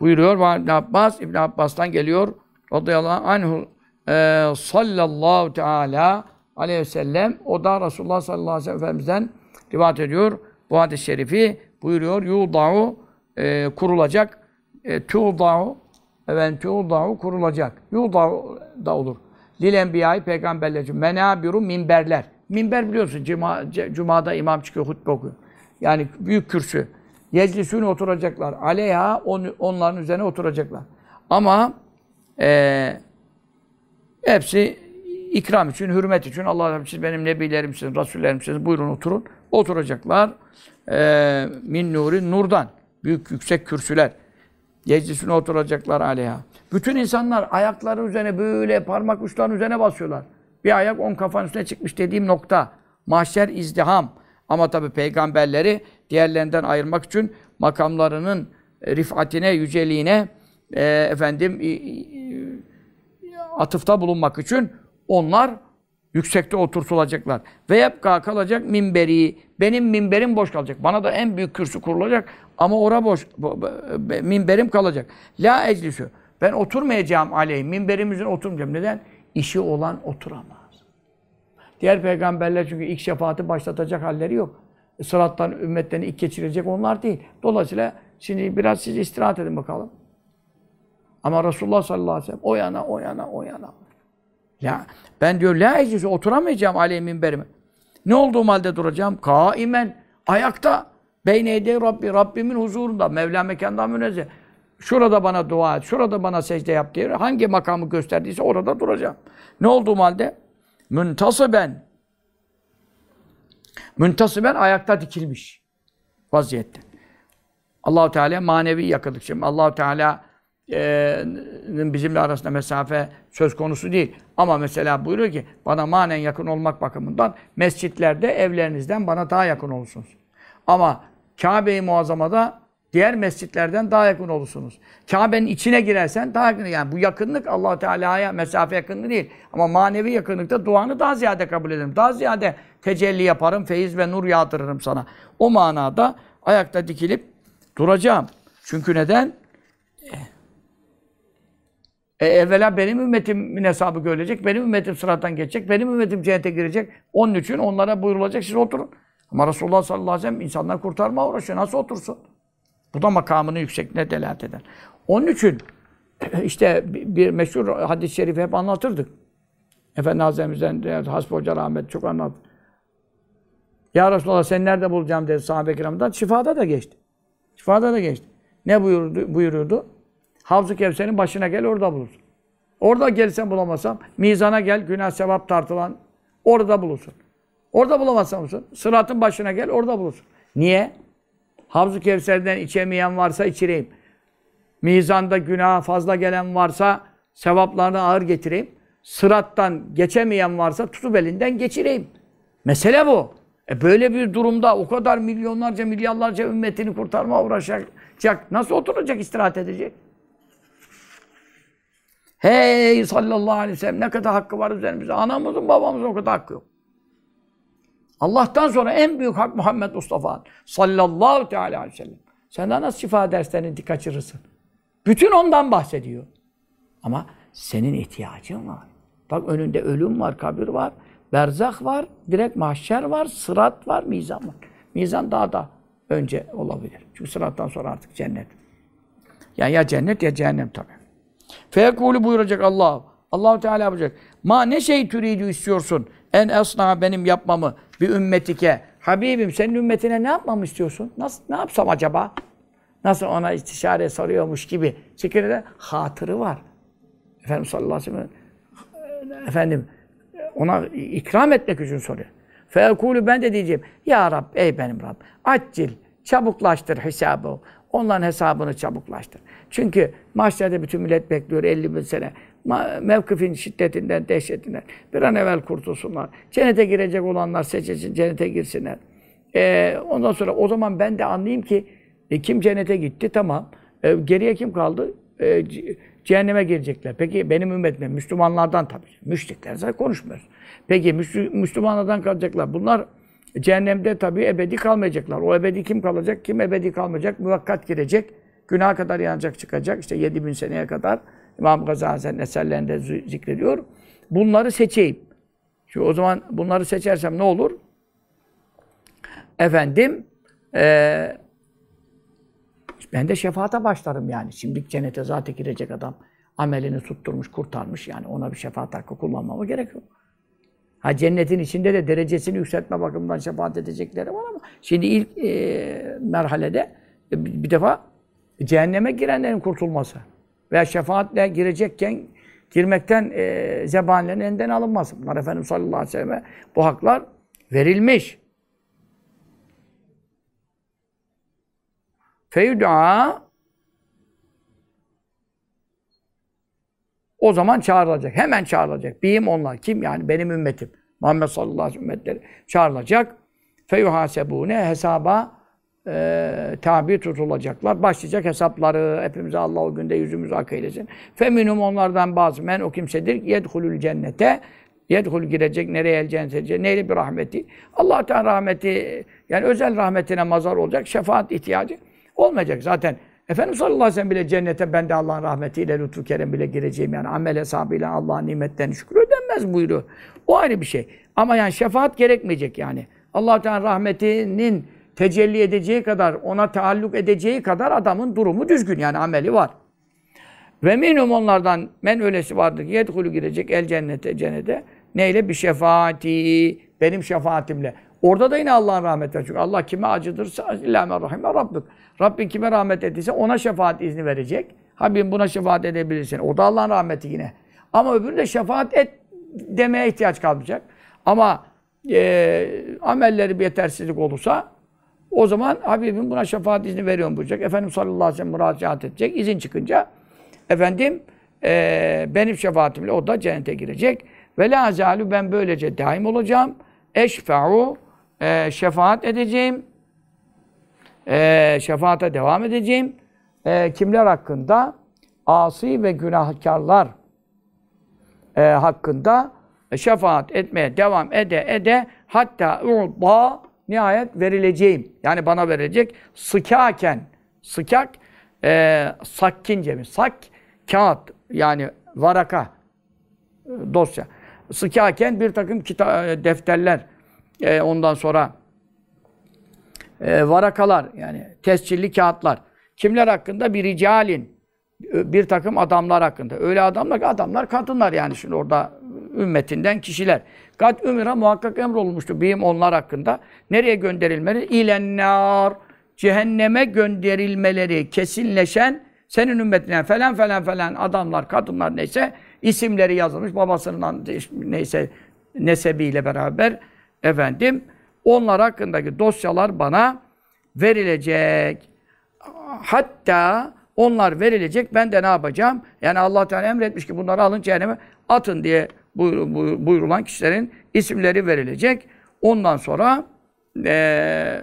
Buyuruyor ve İbn Abbas, İbn Abbas'tan geliyor. Radıyallahu anhu e, sallallahu teala aleyhi ve sellem. O da Resulullah sallallahu aleyhi ve efendimizden rivayet ediyor. Bu hadis-i şerifi buyuruyor. Yuda'u e, kurulacak. E, tuğda'u efendim tuğda'u kurulacak. Yuda'u da olur. Lil enbiyayı peygamberler için. Menabiru minberler. Minber biliyorsun cuma, cumada imam çıkıyor, hutbe okuyor. Yani büyük kürsü. Yeclisün oturacaklar. Aleyha on, onların üzerine oturacaklar. Ama e, hepsi ikram için, hürmet için, Allah Allah'ım siz benim nebilerimsiniz, rasullerimsiniz, buyurun oturun. Oturacaklar. E, min nuri, nurdan. Büyük yüksek kürsüler. Yeclisine oturacaklar aleyha. Bütün insanlar ayakları üzerine böyle parmak uçlarının üzerine basıyorlar. Bir ayak on kafanın üstüne çıkmış dediğim nokta. Mahşer izdiham. Ama tabi peygamberleri diğerlerinden ayırmak için makamlarının e, rifatine, yüceliğine e, efendim e, atıfta bulunmak için onlar yüksekte oturtulacaklar. Ve yapka kalacak minberi. Benim minberim boş kalacak. Bana da en büyük kürsü kurulacak ama ora boş. Minberim kalacak. La eclisü. Ben oturmayacağım aleyh. Minberim üzerine oturmayacağım. Neden? İşi olan oturamaz. Diğer peygamberler çünkü ilk şefaati başlatacak halleri yok sırattan ümmetlerini ilk geçirecek onlar değil. Dolayısıyla şimdi biraz siz istirahat edin bakalım. Ama Resulullah sallallahu aleyhi ve sellem o yana, o yana, o yana. Ya ben diyor la eclisi oturamayacağım aleyh minberime. Ne olduğum halde duracağım? Kaimen ayakta beyne edey Rabbi Rabbimin huzurunda Mevla mekandan münezzeh. Şurada bana dua et, şurada bana secde yap diye hangi makamı gösterdiyse orada duracağım. Ne olduğum halde? Müntasiben Müntasiben ayakta dikilmiş vaziyette. Allahu Teala manevi yakınlık. Şimdi Allahu Teala e, bizimle arasında mesafe söz konusu değil. Ama mesela buyuruyor ki bana manen yakın olmak bakımından mescitlerde evlerinizden bana daha yakın olursunuz. Ama Kabe-i Muazzama'da Diğer mescitlerden daha yakın olursunuz. Kabe'nin içine girersen daha yakın. Yani bu yakınlık allah Teala'ya mesafe yakınlığı değil. Ama manevi yakınlıkta duanı daha ziyade kabul ederim. Daha ziyade tecelli yaparım, feyiz ve nur yağdırırım sana. O manada ayakta dikilip duracağım. Çünkü neden? E, e evvela benim ümmetim hesabı ölecek, benim ümmetim sırattan geçecek, benim ümmetim cennete girecek. Onun için onlara buyurulacak, siz oturun. Ama Resulullah sallallahu aleyhi ve sellem insanları kurtarma uğraşıyor. Nasıl otursun? Bu da makamını yüksekliğine delalet eder. Onun için işte bir meşhur hadis-i şerifi hep anlatırdık. Efendi Hazretimizden Hasbi Hoca rahmet çok anlattı. Ya Resulallah seni nerede bulacağım dedi sahabe kiramdan. Şifada da geçti. Şifada da geçti. Ne buyurdu, buyuruyordu? Havzu Kevser'in başına gel orada bulursun. Orada gelsen bulamazsam mizana gel günah sevap tartılan orada bulursun. Orada bulamazsan mısın? Sıratın başına gel orada bulursun. Niye? Havzu Kevser'den içemeyen varsa içireyim. Mizanda günaha fazla gelen varsa sevaplarını ağır getireyim. Sırattan geçemeyen varsa tutup elinden geçireyim. Mesele bu. E böyle bir durumda o kadar milyonlarca, milyarlarca ümmetini kurtarma uğraşacak. Nasıl oturacak, istirahat edecek? Hey sallallahu aleyhi ve sellem ne kadar hakkı var üzerimize. Anamızın babamızın o kadar hakkı yok. Allah'tan sonra en büyük hak Muhammed Mustafa sallallahu teala aleyhi ve sellem. Sen daha nasıl şifa derslerini dik kaçırırsın? Bütün ondan bahsediyor. Ama senin ihtiyacın var. Bak önünde ölüm var, kabir var, berzah var, direkt mahşer var, sırat var, mizan var. Mizan daha da önce olabilir. Çünkü sırattan sonra artık cennet. Yani ya cennet ya cehennem tabii. Feyekulu buyuracak Allah. Allahu Teala yapacak. Ma ne şey türüydü istiyorsun? En esna benim yapmamı bir ümmetike. Habibim senin ümmetine ne yapmamı istiyorsun? Nasıl ne yapsam acaba? Nasıl ona istişare soruyormuş gibi. Çünkü de hatırı var. Efendim sallallahu aleyhi ve sellem efendim ona ikram etmek için soruyor. Feyekulu ben de diyeceğim. Ya Rab, ey benim Rab. acil, çabuklaştır hesabı. Onların hesabını çabuklaştır. Çünkü mahşerde bütün millet bekliyor 50 bin sene mevkifin şiddetinden, dehşetinden bir an evvel kurtulsunlar. Cennete girecek olanlar seçilsin, cennete girsinler. Ee, ondan sonra o zaman ben de anlayayım ki e, kim cennete gitti tamam. E, geriye kim kaldı? E, cehenneme girecekler. Peki benim ümmetim Müslümanlardan tabii. Müşrikler zaten konuşmuyoruz. Peki Müslümanlardan kalacaklar. Bunlar cehennemde tabii ebedi kalmayacaklar. O ebedi kim kalacak? Kim ebedi kalmayacak? Muvakkat girecek. Günah kadar yanacak çıkacak. İşte 7000 seneye kadar. İmam Gazali Hazretleri'nin eserlerinde zikrediyor. Bunları seçeyim. şu o zaman bunları seçersem ne olur? Efendim, ee, ben de şefaata başlarım yani. Şimdi cennete zaten girecek adam amelini tutturmuş, kurtarmış. Yani ona bir şefaat hakkı kullanmama gerek yok. Ha cennetin içinde de derecesini yükseltme bakımından şefaat edecekleri var ama şimdi ilk e, merhalede e, bir defa cehenneme girenlerin kurtulması veya şefaatle girecekken girmekten e, zebanilerin elinden alınmaz. Bunlar Efendimiz sallallahu aleyhi ve selleme bu haklar verilmiş. Feyda o zaman çağrılacak. Hemen çağrılacak. Biyim onlar. Kim yani? Benim ümmetim. Muhammed sallallahu aleyhi ve sellem ümmetleri çağrılacak. Feyuhasebune hesaba e, tabi tutulacaklar. Başlayacak hesapları. Hepimize Allah o günde yüzümüzü ak eylesin. Feminum onlardan bazı men o kimsedir. Yedhulül cennete. Yedhul girecek. Nereye el cennete? Neyle bir rahmeti? Allah'tan rahmeti yani özel rahmetine mazar olacak. Şefaat ihtiyacı olmayacak zaten. Efendimiz sallallahu aleyhi ve sellem bile cennete ben de Allah'ın rahmetiyle, lütfu kerem bile gireceğim. Yani amel hesabıyla Allah'ın nimetten şükür ödenmez buyuruyor. O ayrı bir şey. Ama yani şefaat gerekmeyecek yani. allah Teala rahmetinin tecelli edeceği kadar, ona taalluk edeceği kadar adamın durumu düzgün yani ameli var. Ve minum onlardan men öylesi vardı ki yedhulü girecek el cennete cennete neyle bir şefaati benim şefaatimle. Orada da yine Allah'ın rahmeti çünkü Allah kime acıdırsa illa men rahime Rabbim Rabbin kime rahmet ettiyse ona şefaat izni verecek. Habibim buna şefaat edebilirsin. O da Allah'ın rahmeti yine. Ama öbüründe şefaat et demeye ihtiyaç kalmayacak. Ama e, amelleri bir yetersizlik olursa o zaman Habibim buna şefaat izni veriyorum buyuracak. Efendim sallallahu aleyhi ve sellem müracaat edecek. İzin çıkınca efendim e, benim şefaatimle o da cennete girecek. Ve la zalu ben böylece daim olacağım. Eşfe'u e, şefaat edeceğim. E, şefaate devam edeceğim. E, kimler hakkında? Asi ve günahkarlar e, hakkında şefaat etmeye devam ede ede hatta u'da nihayet verileceğim. Yani bana verecek. Sıkaken, sıkak, e, sakkin cemi. Sak, kağıt yani varaka, e, dosya. Sıkaken bir takım kita- e, defterler, e, ondan sonra e, varakalar yani tescilli kağıtlar. Kimler hakkında? Bir ricalin. E, bir takım adamlar hakkında. Öyle adamlar adamlar kadınlar yani şimdi orada ümmetinden kişiler. kat ümira muhakkak emrolmuştu bihim onlar hakkında. Nereye gönderilmeleri? İlennar. Cehenneme gönderilmeleri kesinleşen senin ümmetine falan falan falan adamlar, kadınlar neyse isimleri yazılmış. Babasının neyse nesebiyle beraber efendim onlar hakkındaki dosyalar bana verilecek. Hatta onlar verilecek. Ben de ne yapacağım? Yani Allah Teala emretmiş ki bunları alın cehenneme atın diye buyur, buyur, buyurulan kişilerin isimleri verilecek. Ondan sonra e,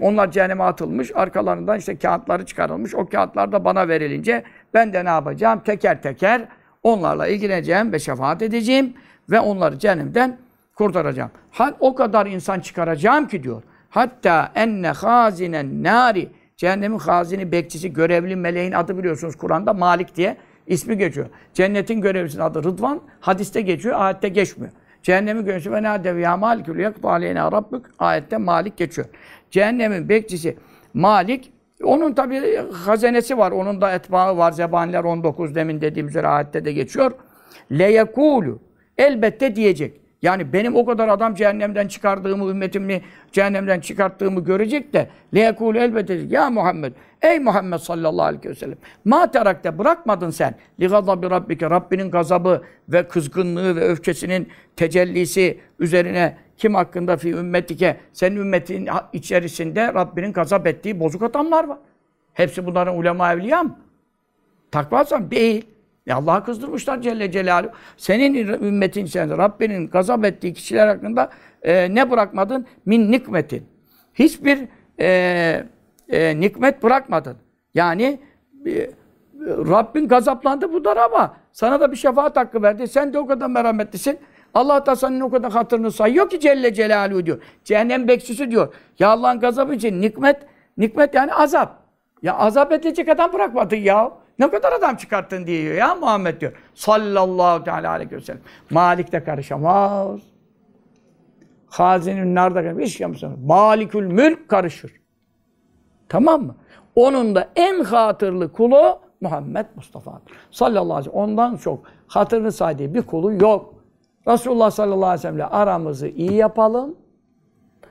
onlar cehenneme atılmış, arkalarından işte kağıtları çıkarılmış. O kağıtlar da bana verilince ben de ne yapacağım? Teker teker onlarla ilgileneceğim ve şefaat edeceğim ve onları cehennemden kurtaracağım. Hal o kadar insan çıkaracağım ki diyor. Hatta enne hazinen nari cehennemin hazini bekçisi görevli meleğin adı biliyorsunuz Kur'an'da Malik diye ismi geçiyor. Cennetin görevlisinin adı Rıdvan. Hadiste geçiyor, ayette geçmiyor. Cehennemin görevlisi ve ne ya malikül yakut aleyna rabbük. Ayette Malik geçiyor. Cehennemin bekçisi Malik. Onun tabi hazinesi var. Onun da etbağı var. Zebaniler 19 demin dediğim üzere ayette de geçiyor. Le yekulu. Elbette diyecek. Yani benim o kadar adam cehennemden çıkardığımı, ümmetimi cehennemden çıkarttığımı görecek de leyekul elbette ya Muhammed ey Muhammed sallallahu aleyhi ve sellem ma terakte bırakmadın sen li gazabi rabbike Rabbinin gazabı ve kızgınlığı ve öfkesinin tecellisi üzerine kim hakkında fi ümmetike senin ümmetin içerisinde Rabbinin gazap ettiği bozuk adamlar var. Hepsi bunların ulema evliya mı? Takva değil. E Allah'ı kızdırmışlar Celle Celaluhu. Senin ümmetin sen Rabbinin gazap ettiği kişiler hakkında e, ne bırakmadın? Min nikmetin. Hiçbir e, e, nikmet bırakmadın. Yani e, Rabbin gazaplandı bu ama sana da bir şefaat hakkı verdi. Sen de o kadar merhametlisin. Allah da senin o kadar hatırını sayıyor ki Celle Celaluhu diyor. Cehennem bekçisi diyor. Ya Allah'ın gazabı için nikmet, nikmet yani azap. Ya azap edecek adam bırakmadın ya. Ne kadar adam çıkarttın diyor ya Muhammed diyor. Sallallahu teala aleyhi ve sellem. Malik de karışamaz. Hazinün nar da karışamaz. Hiç yapmıyorsunuz. Malikül mülk karışır. Tamam mı? Onun da en hatırlı kulu Muhammed Mustafa. Sallallahu aleyhi ve sellem. Ondan çok hatırını saydığı bir kulu yok. Resulullah sallallahu aleyhi ve sellemle aramızı iyi yapalım.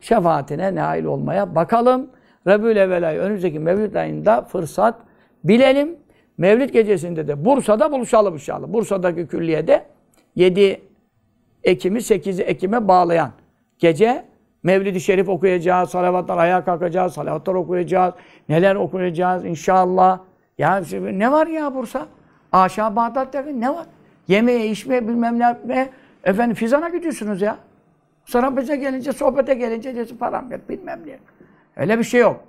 Şefaatine nail olmaya bakalım. Rebül evvel ay önümüzdeki mevlüt ayında fırsat bilelim. Mevlid gecesinde de Bursa'da buluşalım inşallah. Bursa'daki külliyede 7 Ekim'i 8 Ekim'e bağlayan gece Mevlid-i Şerif okuyacağız, salavatlar ayağa kalkacağız, salavatlar okuyacağız, neler okuyacağız inşallah. Ya ne var ya Bursa? Aşağı Bağdat'taki ne var? Yemeğe, içmeye, bilmem ne yapmaya. Efendim Fizan'a gidiyorsunuz ya. Sonra bize gelince, sohbete gelince diyorsun param yok, bilmem ne. Öyle bir şey yok.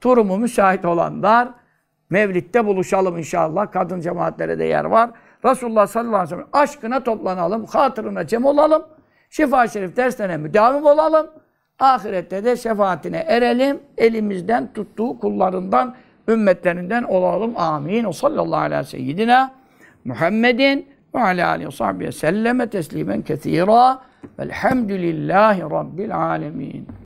Turumu müsait olanlar Mevlid'de buluşalım inşallah. Kadın cemaatlere de yer var. Resulullah sallallahu aleyhi ve sellem aşkına toplanalım, hatırına cem olalım. Şifa şerif derslerine müdavim olalım. Ahirette de şefaatine erelim. Elimizden tuttuğu kullarından, ümmetlerinden olalım. Amin. O sallallahu aleyhi ve seyyidina Muhammedin ve aleyhi ve sahbihi selleme teslimen kethira. Velhamdülillahi Rabbil alemin.